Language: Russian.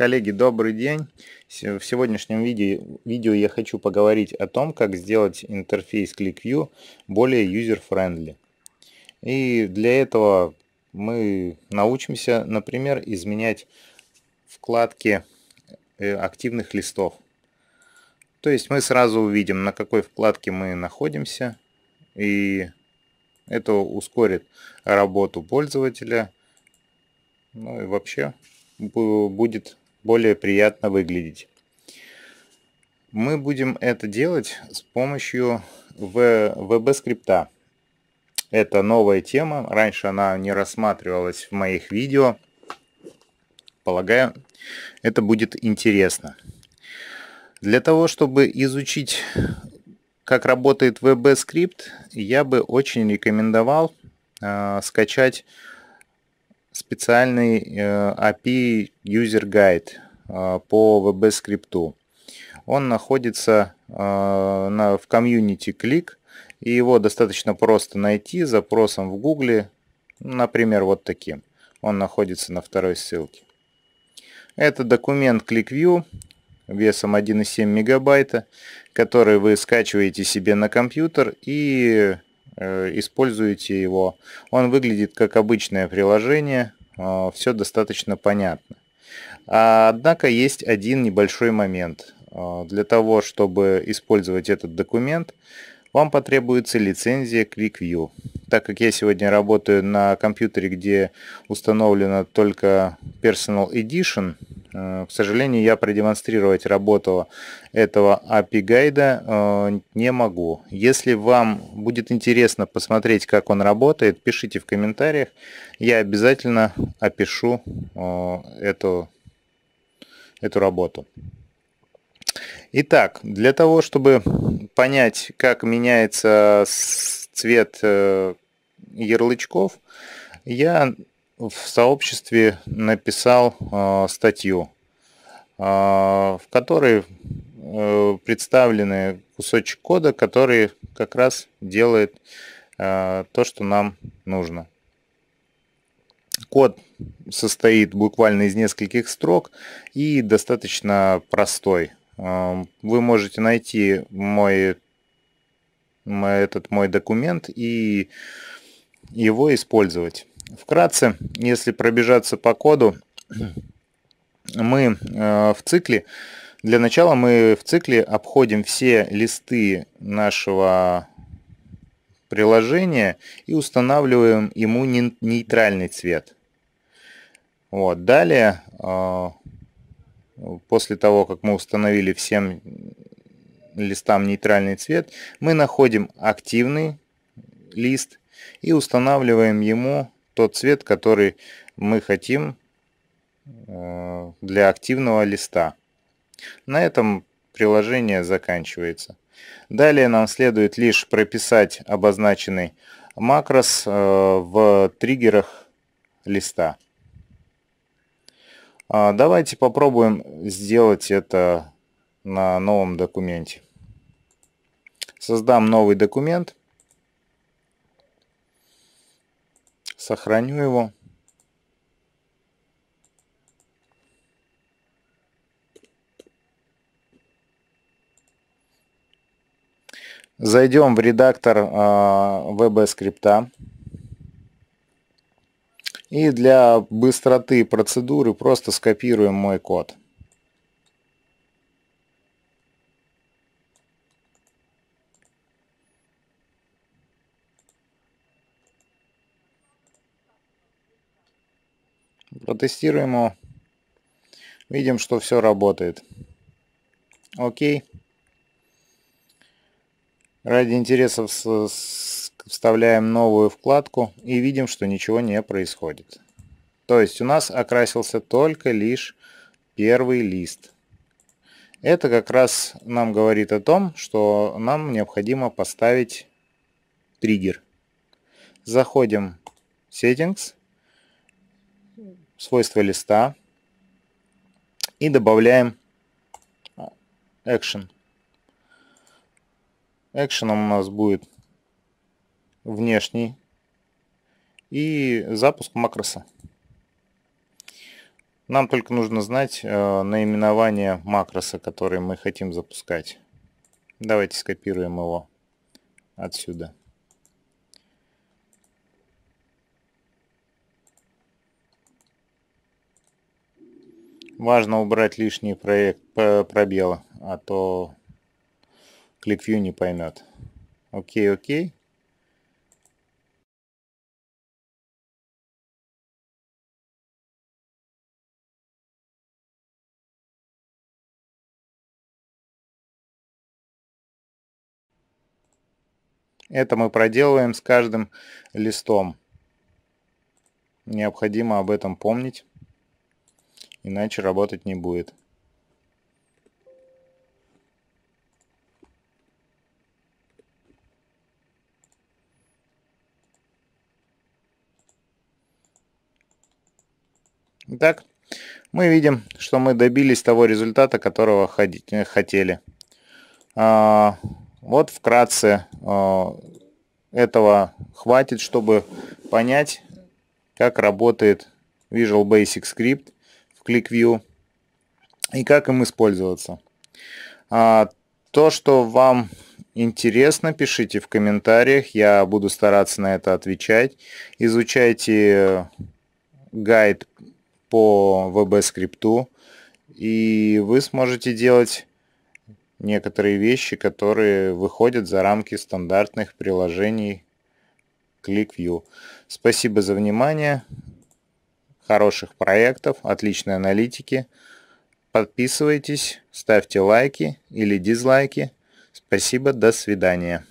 Коллеги, добрый день! В сегодняшнем видео, я хочу поговорить о том, как сделать интерфейс ClickView более user-friendly. И для этого мы научимся, например, изменять вкладки э, активных листов. То есть мы сразу увидим, на какой вкладке мы находимся, и это ускорит работу пользователя, ну и вообще будет более приятно выглядеть. Мы будем это делать с помощью VB-скрипта. Это новая тема, раньше она не рассматривалась в моих видео. Полагаю, это будет интересно. Для того, чтобы изучить, как работает VB-скрипт, я бы очень рекомендовал э, скачать специальный э, API User Guide э, по VB скрипту. Он находится э, в комьюнити Click, и его достаточно просто найти запросом в Гугле, например, вот таким. Он находится на второй ссылке. Это документ ClickView весом 1,7 мегабайта, который вы скачиваете себе на компьютер и используете его. Он выглядит как обычное приложение, а, все достаточно понятно. А, однако есть один небольшой момент. А, для того, чтобы использовать этот документ, вам потребуется лицензия QuickView. Так как я сегодня работаю на компьютере, где установлена только Personal Edition, Э, к сожалению, я продемонстрировать работу этого API гайда э, не могу. Если вам будет интересно посмотреть, как он работает, пишите в комментариях. Я обязательно опишу э, эту, эту работу. Итак, для того, чтобы понять, как меняется цвет ярлычков, я в сообществе написал э, статью, э, в которой э, представлены кусочек кода, который как раз делает э, то, что нам нужно. Код состоит буквально из нескольких строк и достаточно простой. Э, вы можете найти мой, мой этот мой документ и его использовать. Вкратце, если пробежаться по коду, мы э, в цикле, для начала мы в цикле обходим все листы нашего приложения и устанавливаем ему нейтральный цвет. Вот. Далее, э, после того, как мы установили всем листам нейтральный цвет, мы находим активный лист и устанавливаем ему тот цвет, который мы хотим э, для активного листа. На этом приложение заканчивается. Далее нам следует лишь прописать обозначенный макрос э, в триггерах листа. А, давайте попробуем сделать это на новом документе. Создам новый документ. Сохраню его. Зайдем в редактор VB-скрипта. Э, И для быстроты процедуры просто скопируем мой код. Потестируем его. Видим, что все работает. Окей. Ради интереса вставляем новую вкладку и видим, что ничего не происходит. То есть у нас окрасился только лишь первый лист. Это как раз нам говорит о том, что нам необходимо поставить триггер. Заходим в Settings свойства листа и добавляем а, action. Action у нас будет внешний и запуск макроса. Нам только нужно знать э, наименование макроса, который мы хотим запускать. Давайте скопируем его отсюда. Важно убрать лишние проект, пробелы, а то ClickView не поймет. Окей, окей. Это мы проделываем с каждым листом. Необходимо об этом помнить иначе работать не будет. Итак, мы видим, что мы добились того результата, которого э, хотели. А, вот вкратце а, этого хватит, чтобы понять, как работает Visual Basic Script – в ClickView и как им использоваться. А, то, что вам интересно, пишите в комментариях, я буду стараться на это отвечать. Изучайте э, гайд по VB-скрипту, и вы сможете делать некоторые вещи, которые выходят за рамки стандартных приложений ClickView. Спасибо за внимание хороших проектов, отличной аналитики. Подписывайтесь, ставьте лайки или дизлайки. Спасибо, до свидания.